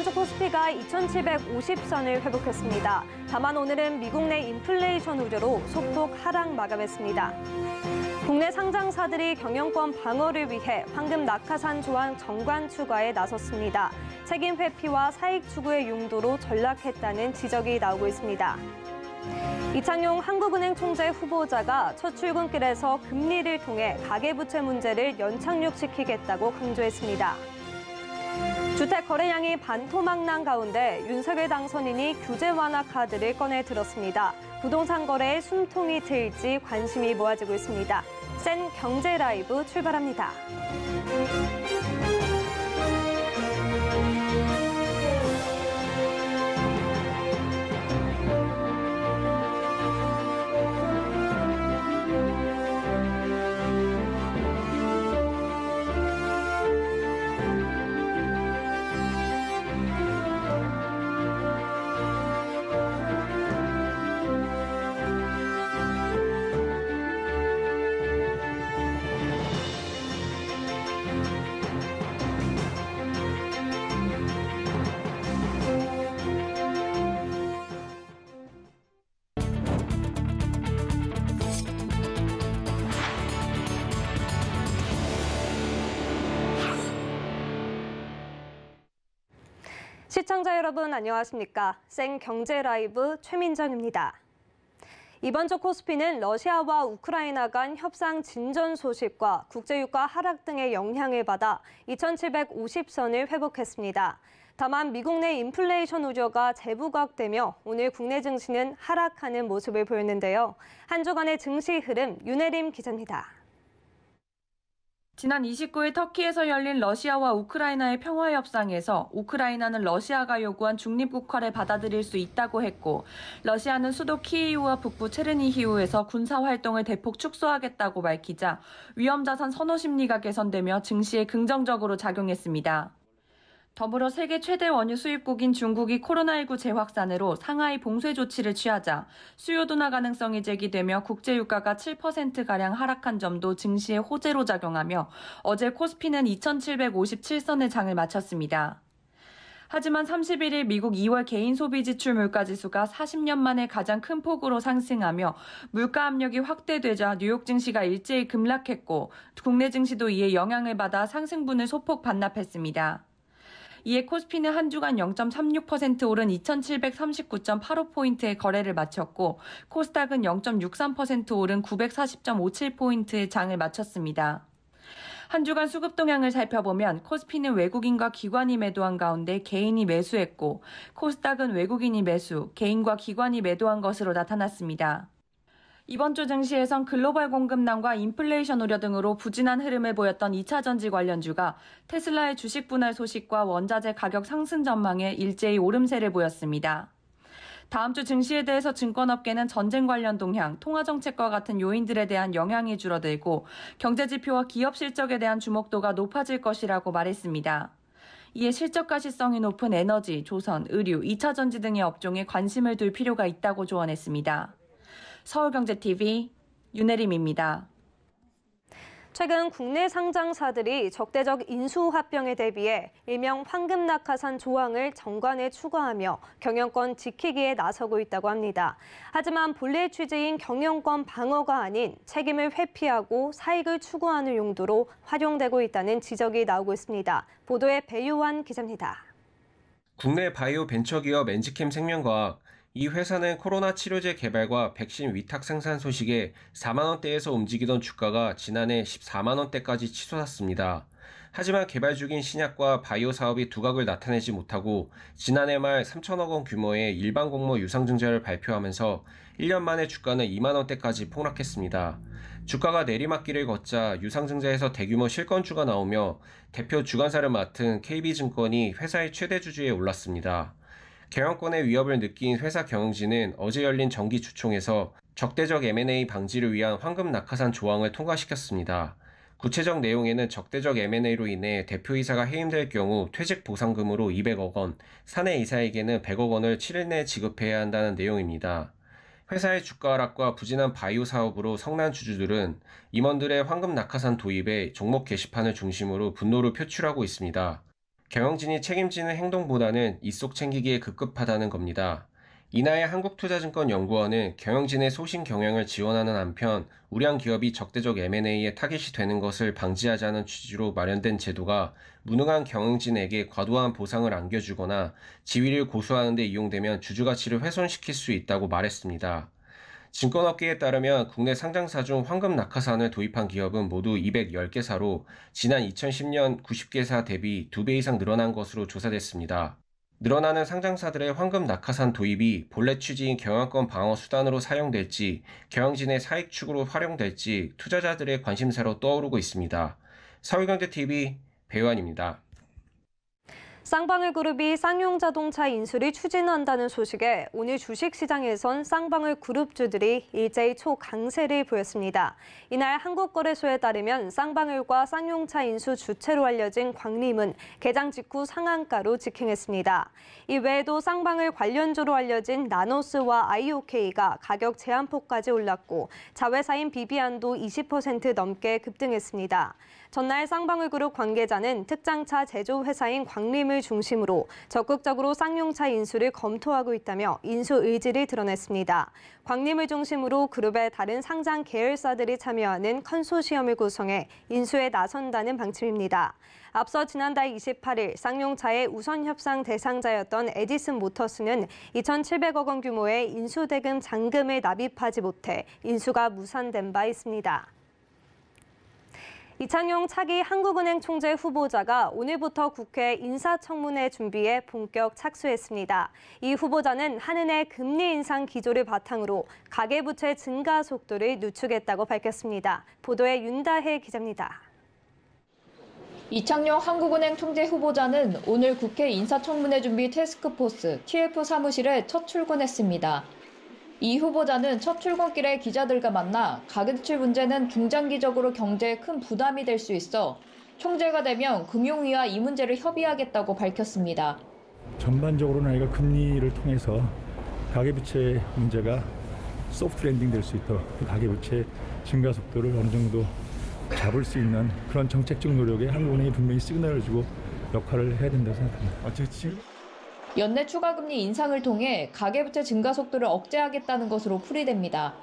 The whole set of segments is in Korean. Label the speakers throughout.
Speaker 1: 한쪽 코스피가 2,750선을 회복했습니다. 다만 오늘은 미국 내 인플레이션 우려로 소폭 하락 마감했습니다. 국내 상장사들이 경영권 방어를 위해 황금 낙하산 조항 정관 추가에 나섰습니다. 책임 회피와 사익 추구의 용도로 전락했다는 지적이 나오고 있습니다. 이창용 한국은행 총재 후보자가 첫 출근길에서 금리를 통해 가계부채 문제를 연착륙시키겠다고 강조했습니다. 주택 거래량이 반토막 난 가운데 윤석열 당선인이 규제 완화 카드를 꺼내 들었습니다. 부동산 거래에 숨통이 트일지 관심이 모아지고 있습니다. 센 경제 라이브 출발합니다. 시청자 여러분 안녕하십니까. 생경제 라이브 최민정입니다. 이번 주 코스피는 러시아와 우크라이나 간 협상 진전 소식과 국제유가 하락 등의 영향을 받아 2,750선을 회복했습니다. 다만 미국 내 인플레이션 우려가 재부각되며 오늘 국내 증시는 하락하는 모습을 보였는데요. 한 주간의 증시 흐름 윤혜림 기자입니다.
Speaker 2: 지난 29일 터키에서 열린 러시아와 우크라이나의 평화협상에서 우크라이나는 러시아가 요구한 중립국화를 받아들일 수 있다고 했고 러시아는 수도 키이우와 북부 체르니히우에서 군사활동을 대폭 축소하겠다고 밝히자 위험자산 선호 심리가 개선되며 증시에 긍정적으로 작용했습니다. 더불어 세계 최대 원유 수입국인 중국이 코로나19 재확산으로 상하이 봉쇄 조치를 취하자 수요 둔화 가능성이 제기되며 국제 유가가 7%가량 하락한 점도 증시의 호재로 작용하며 어제 코스피는 2757선의 장을 마쳤습니다. 하지만 31일 미국 2월 개인 소비 지출 물가 지수가 40년 만에 가장 큰 폭으로 상승하며 물가 압력이 확대되자 뉴욕 증시가 일제히 급락했고 국내 증시도 이에 영향을 받아 상승분을 소폭 반납했습니다. 이에 코스피는 한 주간 0.36% 오른 2,739.85포인트의 거래를 마쳤고 코스닥은 0.63% 오른 940.57포인트의 장을 마쳤습니다. 한 주간 수급 동향을 살펴보면 코스피는 외국인과 기관이 매도한 가운데 개인이 매수했고 코스닥은 외국인이 매수, 개인과 기관이 매도한 것으로 나타났습니다. 이번 주 증시에선 글로벌 공급난과 인플레이션 우려 등으로 부진한 흐름을 보였던 2차 전지 관련주가 테슬라의 주식 분할 소식과 원자재 가격 상승 전망에 일제히 오름세를 보였습니다. 다음 주 증시에 대해서 증권업계는 전쟁 관련 동향, 통화정책과 같은 요인들에 대한 영향이 줄어들고 경제지표와 기업 실적에 대한 주목도가 높아질 것이라고 말했습니다. 이에 실적 가시성이 높은 에너지, 조선, 의류, 2차전지 등의 업종에 관심을 둘 필요가 있다고 조언했습니다. 서울경제TV 윤혜림입니다.
Speaker 1: 최근 국내 상장사들이 적대적 인수합병에 대비해 일명 황금 낙하산 조항을 정관에 추가하며 경영권 지키기에 나서고 있다고 합니다. 하지만 본래 취지인 경영권 방어가 아닌 책임을 회피하고 사익을 추구하는 용도로 활용되고 있다는 지적이 나오고 있습니다. 보도에 배유환 기자입니다.
Speaker 3: 국내 바이오 벤처기업 엔지캠 생명과학, 이 회사는 코로나 치료제 개발과 백신 위탁 생산 소식에 4만원대에서 움직이던 주가가 지난해 14만원대까지 치솟았습니다. 하지만 개발 중인 신약과 바이오 사업이 두각을 나타내지 못하고 지난해 말 3천억 원 규모의 일반 공모 유상증자를 발표하면서 1년 만에 주가는 2만 원대까지 폭락했습니다. 주가가 내리막길을 걷자 유상증자에서 대규모 실건주가 나오며 대표 주관사를 맡은 KB증권이 회사의 최대 주주에 올랐습니다. 경영권의 위협을 느낀 회사 경영진은 어제 열린 정기 주총에서 적대적 M&A 방지를 위한 황금 낙하산 조항을 통과시켰습니다. 구체적 내용에는 적대적 M&A로 인해 대표이사가 해임될 경우 퇴직 보상금으로 200억 원, 사내 이사에게는 100억 원을 7일 내에 지급해야 한다는 내용입니다. 회사의 주가 하락과 부진한 바이오 사업으로 성난 주주들은 임원들의 황금 낙하산 도입에 종목 게시판을 중심으로 분노를 표출하고 있습니다. 경영진이 책임지는 행동보다는 입속 챙기기에 급급하다는 겁니다. 이나의 한국투자증권 연구원은 경영진의 소신 경영을 지원하는 한편 우량 기업이 적대적 M&A에 타깃이 되는 것을 방지하자는 취지로 마련된 제도가 무능한 경영진에게 과도한 보상을 안겨주거나 지위를 고수하는 데 이용되면 주주가치를 훼손시킬 수 있다고 말했습니다. 증권업계에 따르면 국내 상장사 중 황금 낙하산을 도입한 기업은 모두 210개사로 지난 2010년 90개사 대비 2배 이상 늘어난 것으로 조사됐습니다. 늘어나는 상장사들의 황금 낙하산 도입이 본래 취지인 경영권 방어 수단으로 사용될지 경영진의 사익 축으로 활용될지 투자자들의 관심사로 떠오르고 있습니다. 사회경제TV 배우환입니다.
Speaker 1: 쌍방울 그룹이 쌍용 자동차 인수를 추진한다는 소식에 오늘 주식시장에선 쌍방울 그룹주들이 일제히 초강세를 보였습니다. 이날 한국거래소에 따르면 쌍방울과 쌍용차 인수 주체로 알려진 광림은 개장 직후 상한가로 직행했습니다. 이 외에도 쌍방울 관련주로 알려진 나노스와 IOK가 가격 제한폭까지 올랐고 자회사인 비비안도 20% 넘게 급등했습니다. 전날 쌍방울그룹 관계자는 특장차 제조회사인 광림을 중심으로 적극적으로 쌍용차 인수를 검토하고 있다며 인수 의지를 드러냈습니다. 광림을 중심으로 그룹의 다른 상장 계열사들이 참여하는 컨소시엄을 구성해 인수에 나선다는 방침입니다. 앞서 지난달 28일 쌍용차의 우선 협상 대상자였던 에디슨 모터스는 2,700억 원 규모의 인수대금 잔금을 납입하지 못해 인수가 무산된 바 있습니다. 이찬용 차기 한국은행 총재 후보자가 오늘부터 국회 인사청문회 준비에 본격 착수했습니다. 이 후보자는 한은의 금리 인상 기조를 바탕으로 가계부채 증가 속도를 늦추겠다고 밝혔습니다. 보도에 윤다혜 기자입니다.
Speaker 4: 이창용 한국은행 총재 후보자는 오늘 국회 인사청문회 준비 테스크포스 TF 사무실에 첫 출근했습니다. 이 후보자는 첫 출근길에 기자들과 만나 가계대출 문제는 중장기적으로 경제에 큰 부담이 될 수 있어 총재가 되면 금융위와 이 문제를 협의하겠다고 밝혔습니다.
Speaker 5: 전반적으로는 이가 금리를 통해서 가계부채 문제가 소프트 랜딩 될 수 있도록 그 가계부채 증가 속도를 어느 정도 잡을 수 있는 그런 정책적 노력에 한국은행이 분명히 시그널을 주고 역할을 해야 된다고 생각합니다. 아,
Speaker 4: 연내 추가 금리 인상을 통해 가계부채 증가 속도를 억제하겠다는 것으로 풀이됩니다.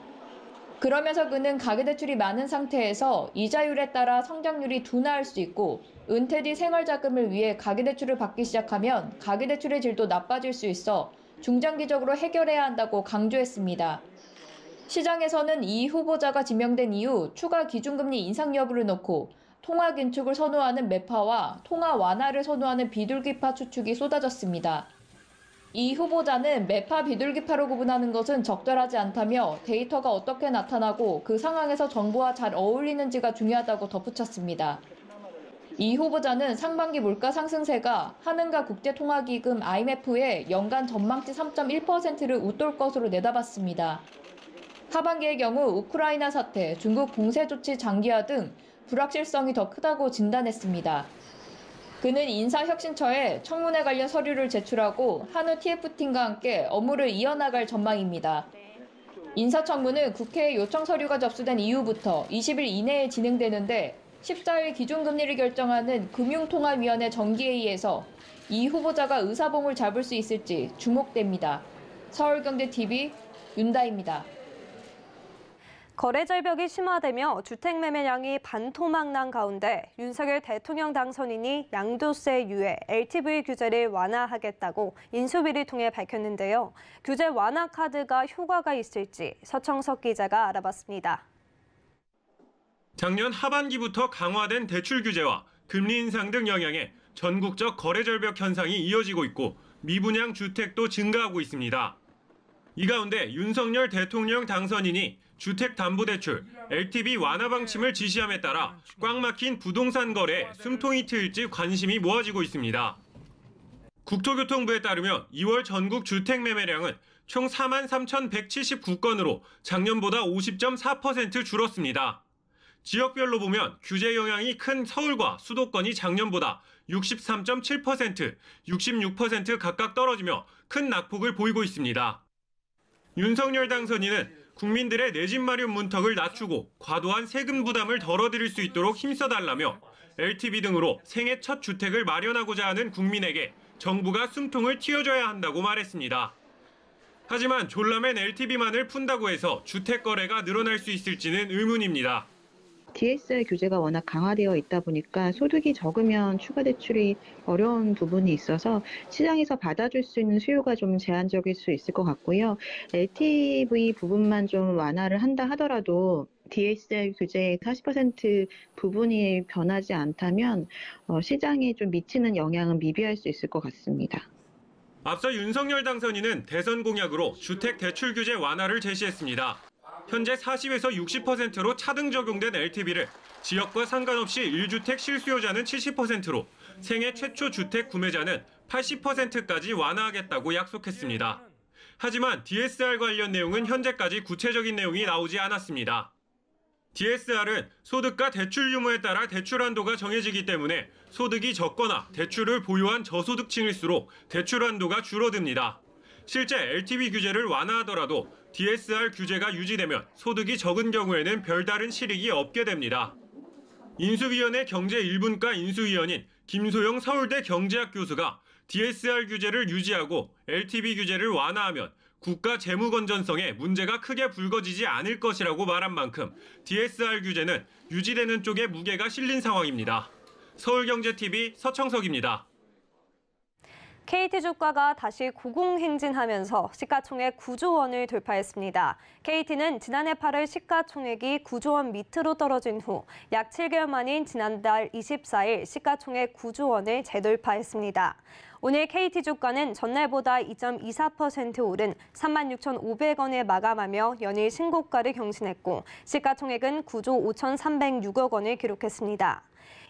Speaker 4: 그러면서 그는 가계대출이 많은 상태에서 이자율에 따라 성장률이 둔화할 수 있고 은퇴 뒤 생활자금을 위해 가계대출을 받기 시작하면 가계대출의 질도 나빠질 수 있어 중장기적으로 해결해야 한다고 강조했습니다. 시장에서는 이 후보자가 지명된 이후 추가 기준금리 인상 여부를 놓고 통화 긴축을 선호하는 매파와 통화 완화를 선호하는 비둘기파 추측이 쏟아졌습니다. 이 후보자는 매파 비둘기파로 구분하는 것은 적절하지 않다며 데이터가 어떻게 나타나고 그 상황에서 정부와 잘 어울리는지가 중요하다고 덧붙였습니다. 이 후보자는 상반기 물가 상승세가 한은가 국제통화기금 IMF의 연간 전망치 3.1%를 웃돌 것으로 내다봤습니다. 하반기의 경우 우크라이나 사태, 중국 봉쇄 조치 장기화 등 불확실성이 더 크다고 진단했습니다. 그는 인사혁신처에 청문회 관련 서류를 제출하고 한우 TF팀과 함께 업무를 이어나갈 전망입니다. 인사청문은 국회에 요청 서류가 접수된 이후부터 20일 이내에 진행되는데 14일 기준금리를 결정하는 금융통화위원회 정기회의에서 이 후보자가 의사봉을 잡을 수 있을지 주목됩니다. 서울경제TV
Speaker 1: 윤다입니다. 거래 절벽이 심화되며 주택 매매량이 반토막 난 가운데 윤석열 대통령 당선인이 양도세 유예, LTV 규제를 완화하겠다고 인수비를 통해 밝혔는데요. 규제 완화 카드가 효과가 있을지 서청석 기자가 알아봤습니다.
Speaker 6: 작년 하반기부터 강화된 대출 규제와 금리 인상 등 영향에 전국적 거래 절벽 현상이 이어지고 있고 미분양 주택도 증가하고 있습니다. 이 가운데 윤석열 대통령 당선인이 주택담보대출, LTV 완화 방침을 지시함에 따라 꽉 막힌 부동산 거래 숨통이 트일지 관심이 모아지고 있습니다. 국토교통부에 따르면 2월 전국 주택 매매량은 총 4만 3,179건으로 작년보다 50.4% 줄었습니다. 지역별로 보면 규제 영향이 큰 서울과 수도권이 작년보다 63.7%, 66% 각각 떨어지며 큰 낙폭을 보이고 있습니다. 윤석열 당선인은 국민들의 내 집 마련 문턱을 낮추고 과도한 세금 부담을 덜어드릴 수 있도록 힘써달라며 LTV 등으로 생애 첫 주택을 마련하고자 하는 국민에게 정부가 숨통을 틔워줘야 한다고 말했습니다. 하지만 졸라맨 LTV만을 푼다고 해서 주택 거래가 늘어날 수 있을지는 의문입니다.
Speaker 7: DSR 규제가 워낙 강화되어 있다 보니까 소득이 적으면 추가 대출이 어려운 부분이 있어서 시장에서 받아줄 수 있는 수요가 좀 제한적일 수 있을 것 같고요. LTV 부분만 좀 완화를 한다 하더라도 DSR 규제 40% 부분이 변하지 않다면 어, 시장에 좀 미치는 영향은 미비할 수 있을 것
Speaker 6: 같습니다. 앞서 윤석열 당선인은 대선 공약으로 주택 대출 규제 완화를 제시했습니다. 현재 40에서 60%로 차등 적용된 LTV를 지역과 상관없이 1주택 실수요자는 70%로 생애 최초 주택 구매자는 80%까지 완화하겠다고 약속했습니다. 하지만 DSR 관련 내용은 현재까지 구체적인 내용이 나오지 않았습니다. DSR은 소득과 대출 유무에 따라 대출 한도가 정해지기 때문에 소득이 적거나 대출을 보유한 저소득층일수록 대출 한도가 줄어듭니다. 실제 LTV 규제를 완화하더라도 DSR 규제가 유지되면 소득이 적은 경우에는 별다른 실익이 없게 됩니다. 인수위원회 경제1분과 인수위원인 김소영 서울대 경제학 교수가 DSR 규제를 유지하고 LTV 규제를 완화하면 국가 재무 건전성에 문제가 크게 불거지지 않을 것이라고 말한 만큼 DSR 규제는 유지되는 쪽에 무게가 실린 상황입니다. 서울경제TV 서청석입니다.
Speaker 1: KT 주가가 다시 고공행진하면서 시가총액 9조 원을 돌파했습니다. KT는 지난해 8월 시가총액이 9조 원 밑으로 떨어진 후 약 7개월 만인 지난달 24일 시가총액 9조 원을 재돌파했습니다. 오늘 KT 주가는 전날보다 2.24% 오른 36,500원에 마감하며 연일 신고가를 경신했고 시가총액은 9조 5,306억 원을 기록했습니다.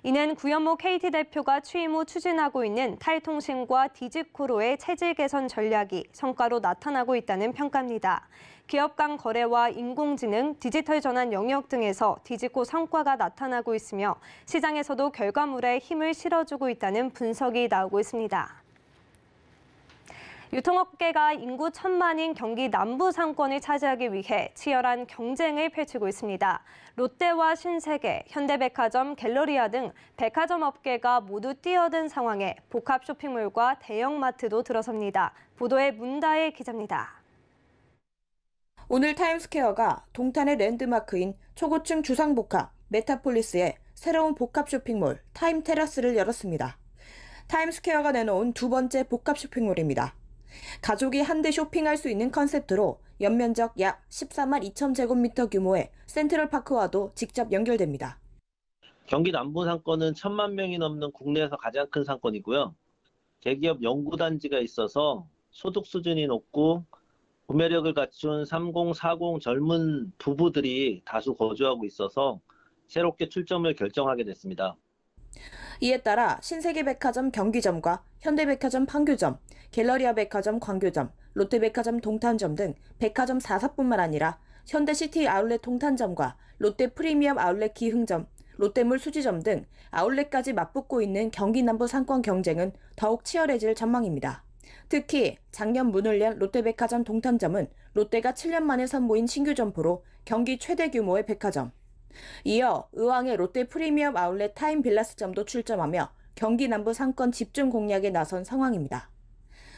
Speaker 1: 이는 구현모 KT 대표가 취임 후 추진하고 있는 탈통신과 디지코로의 체질 개선 전략이 성과로 나타나고 있다는 평가입니다. 기업 간 거래와 인공지능, 디지털 전환 영역 등에서 디지코 성과가 나타나고 있으며 시장에서도 결과물에 힘을 실어주고 있다는 분석이 나오고 있습니다. 유통업계가 인구 천만인 경기 남부 상권을 차지하기 위해 치열한 경쟁을 펼치고 있습니다. 롯데와 신세계, 현대백화점, 갤러리아 등 백화점 업계가 모두 뛰어든 상황에 복합 쇼핑몰과 대형마트도 들어섭니다. 보도에 문다의 기자입니다.
Speaker 7: 오늘 타임스퀘어가 동탄의 랜드마크인 초고층 주상복합 메타폴리스에 새로운 복합 쇼핑몰 타임 테라스를 열었습니다. 타임스퀘어가 내놓은 두 번째 복합 쇼핑몰입니다. 가족이 한데 쇼핑할 수 있는 컨셉트로 연면적 약 14만 2천 제곱미터 규모의 센트럴파크와도 직접 연결됩니다.
Speaker 1: 경기 남부 상권은 천만 명이 넘는 국내에서 가장 큰 상권이고요. 대기업 연구단지가 있어서 소득 수준이 높고 구매력을 갖춘 3040 젊은 부부들이 다수 거주하고 있어서 새롭게 출점을 결정하게 됐습니다.
Speaker 7: 이에 따라 신세계백화점 경기점과 현대백화점 판교점, 갤러리아 백화점 광교점, 롯데백화점 동탄점 등 백화점 4사뿐만 아니라 현대시티 아울렛 동탄점과 롯데 프리미엄 아울렛 기흥점, 롯데물 수지점 등 아울렛까지 맞붙고 있는 경기 남부 상권 경쟁은 더욱 치열해질 전망입니다. 특히 작년 문을 연 롯데백화점 동탄점은 롯데가 7년 만에 선보인 신규 점포로 경기 최대 규모의 백화점, 이어 의왕의 롯데 프리미엄 아울렛 타임 빌라스점도 출점하며 경기 남부 상권 집중 공략에 나선 상황입니다.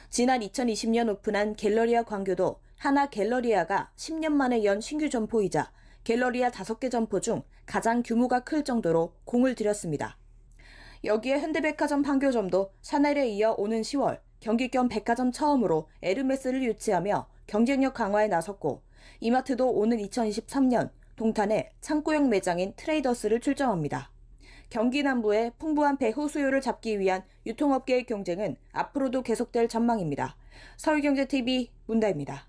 Speaker 7: 지난 2020년 오픈한 갤러리아 광교도 하나 갤러리아가 10년 만에 연 신규 점포이자 갤러리아 5개 점포 중 가장 규모가 클 정도로 공을 들였습니다. 여기에 현대백화점 판교점도 샤넬에 이어 오는 10월 경기 겸 백화점 처음으로 에르메스를 유치하며 경쟁력 강화에 나섰고 이마트도 오는 2023년 동탄에 창고형 매장인 트레이더스를 출점합니다. 경기 남부의 풍부한 배후 수요를 잡기 위한 유통업계의 경쟁은 앞으로도 계속될 전망입니다. 서울경제TV 문다입니다.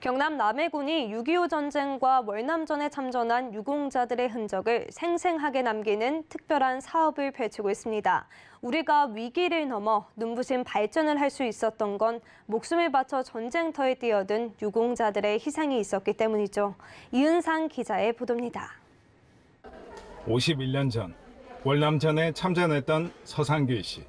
Speaker 1: 경남 남해군이 6.25 전쟁과 월남전에 참전한 유공자들의 흔적을 생생하게 남기는 특별한 사업을 펼치고 있습니다. 우리가 위기를 넘어 눈부신 발전을 할 수 있었던 건 목숨을 바쳐 전쟁터에 뛰어든 유공자들의 희생이 있었기 때문이죠. 이은상 기자의 보도입니다.
Speaker 5: 51년 전 월남전에 참전했던 서상규 씨.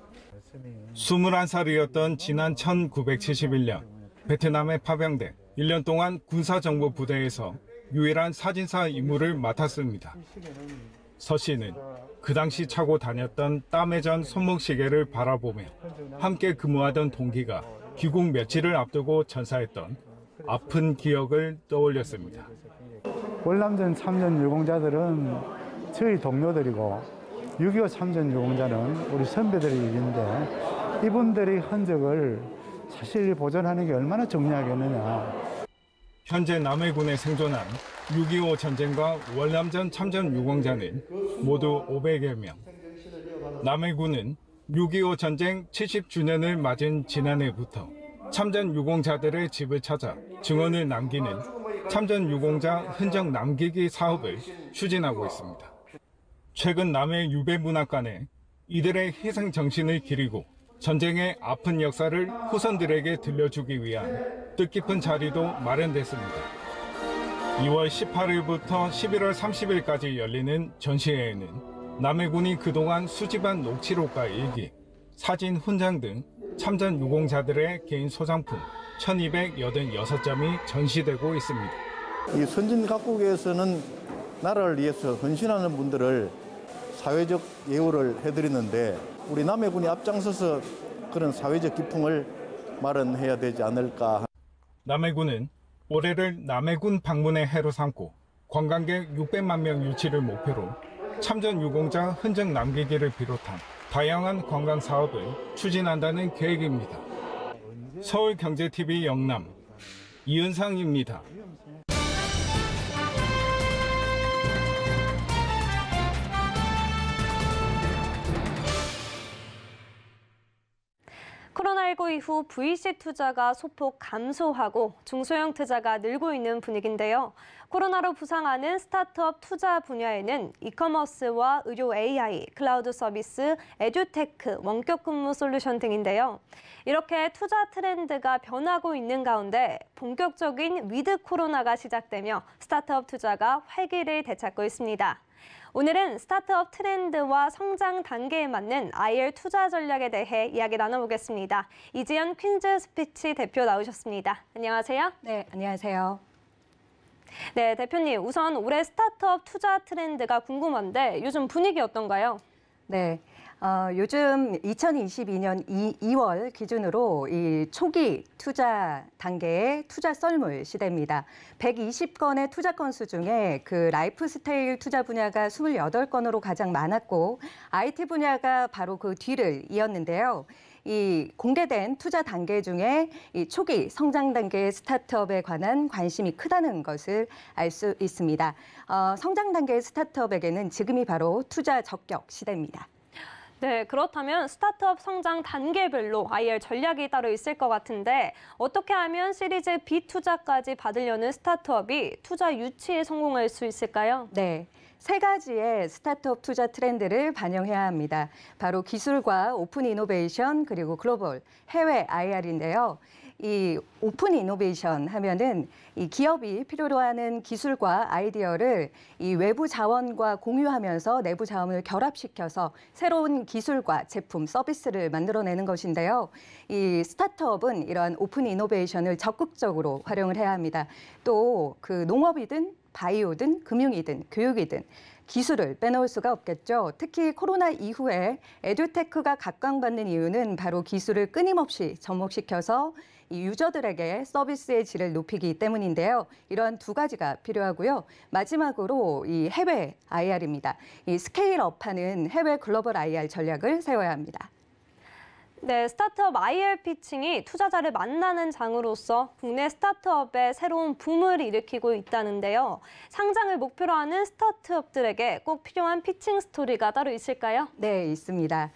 Speaker 5: 21살이었던 지난 1971년 베트남에 파병된 1년 동안 군사정보부대에서 유일한 사진사 임무를 맡았습니다. 서 씨는 그 당시 차고 다녔던 땀의전 손목시계를 바라보며 함께 근무하던 동기가 귀국 며칠을 앞두고 전사했던 아픈 기억을 떠올렸습니다. 월남전 참전 유공자들은 저희 동료들이고 6.25 참전 유공자는 우리 선배들이인데 이분들의 흔적을 사실 보존하는 게 얼마나 중요하겠느냐 현재 남해군에 생존한 6.25 전쟁과 월남전 참전 유공자는 모두 500여 명. 남해군은 6.25 전쟁 70주년을 맞은 지난해부터 참전 유공자들의 집을 찾아 증언을 남기는 참전 유공자 흔적 남기기 사업을 추진하고 있습니다. 최근 남해 유배문학관에 이들의 희생 정신을 기리고 전쟁의 아픈 역사를 후손들에게 들려주기 위한 뜻깊은 자리도 마련됐습니다. 2월 18일부터 11월 30일까지 열리는 전시회에는 남해군이 그동안 수집한 녹취록과 일기, 사진 훈장 등 참전 유공자들의 개인 소장품 1286점이 전시되고 있습니다. 이 선진 각국에서는 나라를 위해서 헌신하는 분들을 사회적 예우를 해드리는데 우리 남해군이 앞장서서 그런 사회적 기풍을 마련해야 되지 않을까. 남해군은 올해를 남해군 방문의 해로 삼고 관광객 600만 명 유치를 목표로 참전 유공자 흔적 남기기를 비롯한 다양한 관광 사업을 추진한다는 계획입니다. 서울경제TV 영남 이은상입니다.
Speaker 1: 코로나19 이후 VC 투자가 소폭 감소하고 중소형 투자가 늘고 있는 분위기인데요. 코로나로 부상하는 스타트업 투자 분야에는 이커머스와 의료 AI, 클라우드 서비스, 에듀테크, 원격 근무 솔루션 등인데요. 이렇게 투자 트렌드가 변하고 있는 가운데 본격적인 위드 코로나가 시작되며 스타트업 투자가 활기를 되찾고 있습니다. 오늘은 스타트업 트렌드와 성장 단계에 맞는 IR 투자 전략에 대해 이야기 나눠보겠습니다. 이지연 퀸즈 스피치 대표 나오셨습니다. 안녕하세요. 네, 안녕하세요. 네, 대표님 우선 올해 스타트업 투자 트렌드가 궁금한데 요즘 분위기 어떤가요?
Speaker 8: 네, 어, 요즘 2022년 2, 월 기준으로 이 초기 투자 단계의 투자 썰물 시대입니다. 120건의 투자 건수 중에 그 라이프 스타일 투자 분야가 28건으로 가장 많았고 IT 분야가 바로 그 뒤를 이었는데요. 이 공개된 투자 단계 중에 이 초기 성장 단계의 스타트업에 관한 관심이 크다는 것을 알 수 있습니다. 어, 성장 단계의 스타트업에게는 지금이 바로 투자 적격 시대입니다.
Speaker 1: 네, 그렇다면 스타트업 성장 단계별로 IR 전략이 따로 있을 것 같은데 어떻게 하면 시리즈 B 투자까지 받으려는 스타트업이 투자 유치에 성공할 수 있을까요? 네. 세 가지의 스타트업
Speaker 8: 투자 트렌드를 반영해야 합니다. 바로 기술과 오픈 이노베이션 그리고 글로벌 해외 IR인데요. 이 오픈 이노베이션 하면은 이 기업이 필요로 하는 기술과 아이디어를 이 외부 자원과 공유하면서 내부 자원을 결합시켜서 새로운 기술과 제품, 서비스를 만들어내는 것인데요. 이 스타트업은 이러한 오픈 이노베이션을 적극적으로 활용을 해야 합니다. 또 그 농업이든 바이오든 금융이든 교육이든 기술을 빼놓을 수가 없겠죠. 특히 코로나 이후에 에듀테크가 각광받는 이유는 바로 기술을 끊임없이 접목시켜서 이 유저들에게 서비스의 질을 높이기 때문인데요. 이런 두 가지가 필요하고요. 마지막으로 이 해외 IR입니다. 이 스케일업하는 해외 글로벌 IR 전략을 세워야 합니다.
Speaker 1: 네, 스타트업 IR 피칭이 투자자를 만나는 장으로서 국내 스타트업에 새로운 붐을 일으키고 있다는데요. 상장을 목표로 하는 스타트업들에게 꼭 필요한 피칭 스토리가 따로 있을까요?
Speaker 8: 네, 있습니다.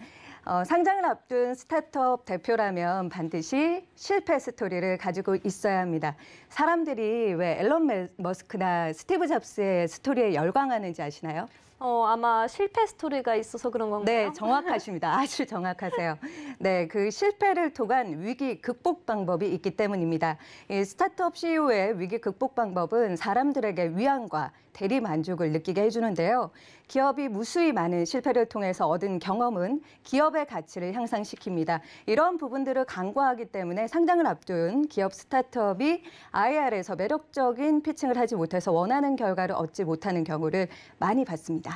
Speaker 8: 어, 상장을 앞둔 스타트업 대표라면 반드시 실패 스토리를 가지고 있어야 합니다. 사람들이 왜 앨런 머스크나 스티브 잡스의 스토리에 열광하는지 아시나요?
Speaker 1: 어, 아마
Speaker 8: 실패 스토리가 있어서 그런 건가요? 네, 정확하십니다. 아주 정확하세요. 네, 그 실패를 통한 위기 극복 방법이 있기 때문입니다. 이 스타트업 CEO의 위기 극복 방법은 사람들에게 위안과 대리 만족을 느끼게 해주는데요. 기업이 무수히 많은 실패를 통해서 얻은 경험은 기업의 가치를 향상시킵니다. 이런 부분들을 강과하기 때문에 상장을 앞둔 기업 스타트업이 IR에서 매력적인 피칭을 하지 못해서 원하는 결과를 얻지 못하는 경우를 많이 봤습니다.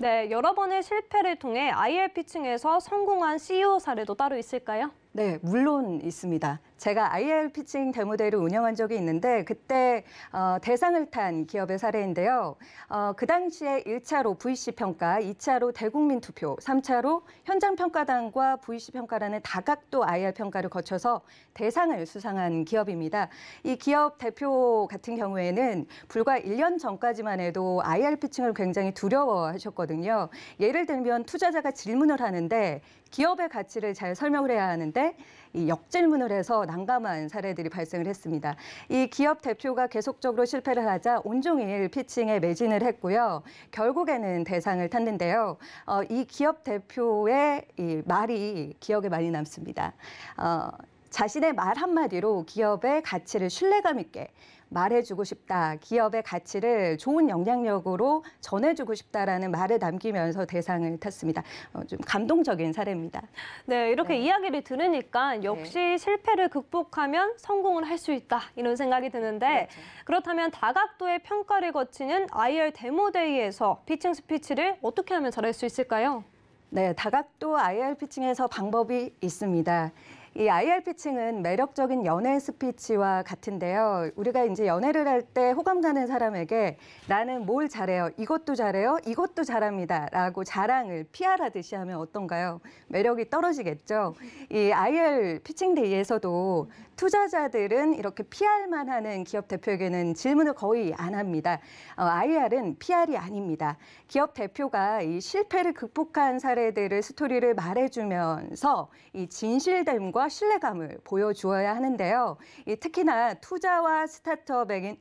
Speaker 1: 네, 여러 번의 실패를 통해 IR 피층에서 성공한 CEO 사례도 따로 있을까요?
Speaker 8: 네, 물론 있습니다. 제가 IR 피칭 데모데이를 운영한 적이 있는데 그때 어, 대상을 탄 기업의 사례인데요. 어, 그 당시에 1차로 VC 평가, 2차로 대국민 투표, 3차로 현장 평가단과 VC 평가라는 다각도 IR 평가를 거쳐서 대상을 수상한 기업입니다. 이 기업 대표 같은 경우에는 불과 1년 전까지만 해도 IR 피칭을 굉장히 두려워하셨거든요. 예를 들면 투자자가 질문을 하는데 기업의 가치를 잘 설명을 해야 하는데 이 역질문을 해서 난감한 사례들이 발생을 했습니다. 이 기업 대표가 계속적으로 실패를 하자 온종일 피칭에 매진을 했고요. 결국에는 대상을 탔는데요. 어, 이 기업 대표의 이 말이 기억에 많이 남습니다. 어, 자신의 말 한마디로 기업의 가치를 신뢰감 있게 말해주고 싶다, 기업의 가치를 좋은 영향력으로 전해주고 싶다라는 말을 남기면서 대상을 탔습니다. 어, 좀 감동적인 사례입니다.
Speaker 1: 네, 이렇게 네. 이야기를 들으니까 네. 역시 네. 실패를 극복하면 성공을 할 수 있다 이런 생각이 드는데 그렇죠. 그렇다면 다각도의 평가를 거치는 IR 데모데이에서 피칭 스피치를 어떻게 하면 잘할 수 있을까요?
Speaker 8: 네, 다각도 IR 피칭에서 방법이 있습니다. 이 IR 피칭은 매력적인 연애 스피치와 같은데요. 우리가 이제 연애를 할 때 호감 가는 사람에게 나는 뭘 잘해요. 이것도 잘해요. 이것도 잘합니다. 라고 자랑을 피하라듯이 하면 어떤가요? 매력이 떨어지겠죠. 이 IR 피칭데이에서도 투자자들은 이렇게 PR만 하는 기업 대표에게는 질문을 거의 안 합니다. 어, IR은 PR이 아닙니다. 기업 대표가 이 실패를 극복한 사례들을 스토리를 말해주면서 이 진실됨과 신뢰과 신뢰감을 보여주어야 하는데요. 특히나 투자와 스타트업에는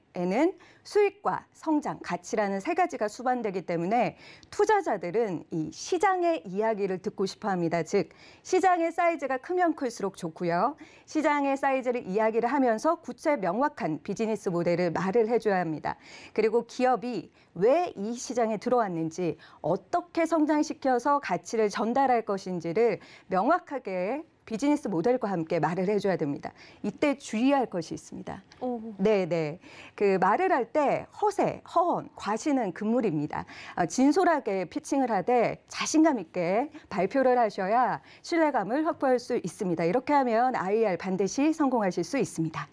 Speaker 8: 수익과 성장, 가치라는 세 가지가 수반되기 때문에 투자자들은 이 시장의 이야기를 듣고 싶어 합니다. 즉, 시장의 사이즈가 크면 클수록 좋고요. 시장의 사이즈를 이야기를 하면서 구체 명확한 비즈니스 모델을 말을 해줘야 합니다. 그리고 기업이 왜 이 시장에 들어왔는지, 어떻게 성장시켜서 가치를 전달할 것인지를 명확하게 비즈니스 모델과 함께 말을 해줘야 됩니다. 이때 주의할 것이 있습니다. 오 네네. 네. 그 말을 할 때 허세, 허언, 과시는 금물입니다. 어, 진솔하게 피칭을 하되 자신감 있게 발표를 하셔야 신뢰감을 확보할 수 있습니다. 이렇게 하면 IR 반드시 성공하실 수 있습니다.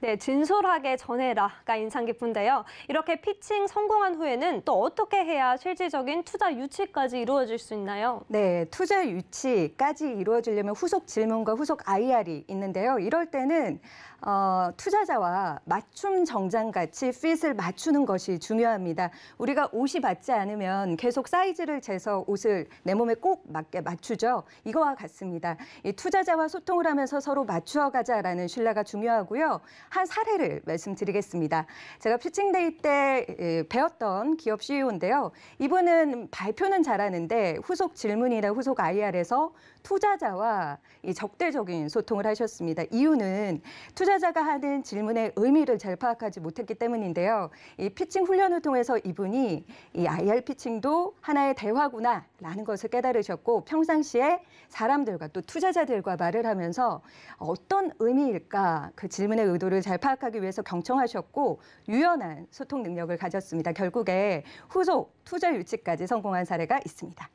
Speaker 1: 네, 진솔하게 전해라가 인상 깊은데요. 이렇게 피칭 성공한 후에는 또 어떻게 해야 실질적인 투자 유치까지 이루어질 수 있나요?
Speaker 8: 네, 투자 유치까지 이루어지려면 후속 질문과 후속 IR이 있는데요. 이럴 때는 어, 투자자와 맞춤 정장 같이 핏을 맞추는 것이 중요합니다. 우리가 옷이 맞지 않으면 계속 사이즈를 재서 옷을 내 몸에 꼭 맞게 맞추죠. 이거와 같습니다. 이 투자자와 소통을 하면서 서로 맞추어 가자라는 신뢰가 중요하고요. 한 사례를 말씀드리겠습니다. 제가 피칭데이 때 배웠던 기업 CEO인데요. 이분은 발표는 잘하는데 후속 질문이나 후속 IR에서 투자자와 이 적대적인 소통을 하셨습니다. 이유는 투자자가 하는 질문의 의미를 잘 파악하지 못했기 때문인데요. 이 피칭 훈련을 통해서 이분이 이 IR 피칭도 하나의 대화구나라는 것을 깨달으셨고 평상시에 사람들과 또 투자자들과 말을 하면서 어떤 의미일까 그 질문의 의도를 잘 파악하기 위해서 경청하셨고 유연한 소통 능력을 가졌습니다. 결국에 후속 투자 유치까지 성공한 사례가 있습니다.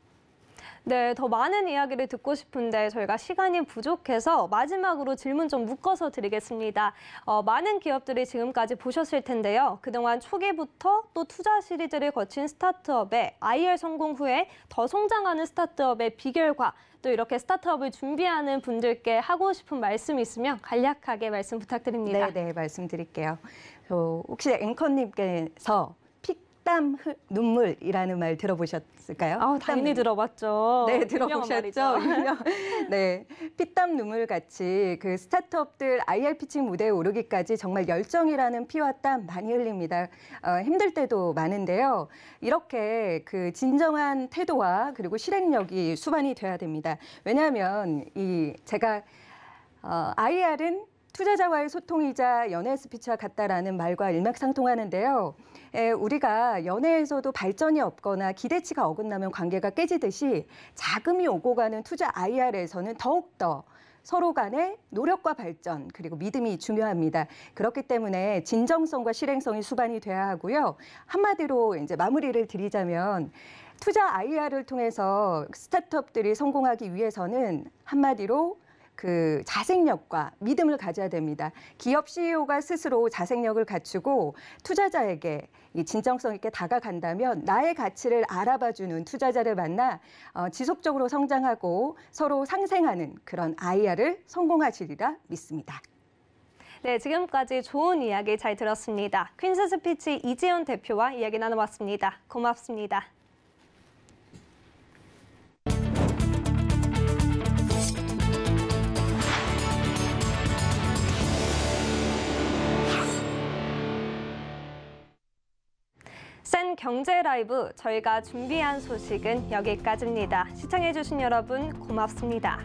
Speaker 1: 네, 더 많은 이야기를 듣고 싶은데 저희가 시간이 부족해서 마지막으로 질문 좀 묶어서 드리겠습니다. 어, 많은 기업들이 지금까지 보셨을 텐데요. 그동안 초기부터 또 투자 시리즈를 거친 스타트업의 IR 성공 후에 더 성장하는 스타트업의 비결과 또 이렇게 스타트업을 준비하는 분들께 하고 싶은 말씀 있으면 간략하게 말씀 부탁드립니다. 네,
Speaker 8: 네, 말씀드릴게요. 혹시 앵커님께서 땀, 흘, 눈물이라는 말 들어보셨을까요? 아, 당연히
Speaker 1: 들어봤죠. 네, 들어보셨죠.
Speaker 8: 네, 피땀 눈물 같이 그 스타트업들 IR 피칭 무대에 오르기까지 정말 열정이라는 피와 땀 많이 흘립니다. 어, 힘들 때도 많은데요. 이렇게 그 진정한 태도와 그리고 실행력이 수반이 돼야 됩니다. 왜냐하면 이 제가 어, IR은 투자자와의 소통이자 연애 스피치와 같다라는 말과 일맥상통하는데요. 에, 우리가 연애에서도 발전이 없거나 기대치가 어긋나면 관계가 깨지듯이 자금이 오고 가는 투자 IR에서는 더욱더 서로 간의 노력과 발전 그리고 믿음이 중요합니다. 그렇기 때문에 진정성과 실행성이 수반이 돼야 하고요. 한마디로 이제 마무리를 드리자면 투자 IR을 통해서 스타트업들이 성공하기 위해서는 한마디로 그 자생력과 믿음을 가져야 됩니다. 기업 CEO가 스스로 자생력을 갖추고 투자자에게 이 진정성 있게 다가간다면 나의 가치를 알아봐주는 투자자를 만나 어, 지속적으로 성장하고 서로 상생하는 그런 아이아를 성공하시리라 믿습니다.
Speaker 1: 네, 지금까지 좋은 이야기 잘 들었습니다. 퀸스 스피치 이재현 대표와 이야기 나눠봤습니다. 고맙습니다. 센 경제 라이브 저희가 준비한 소식은 여기까지입니다. 시청해주신 여러분 고맙습니다.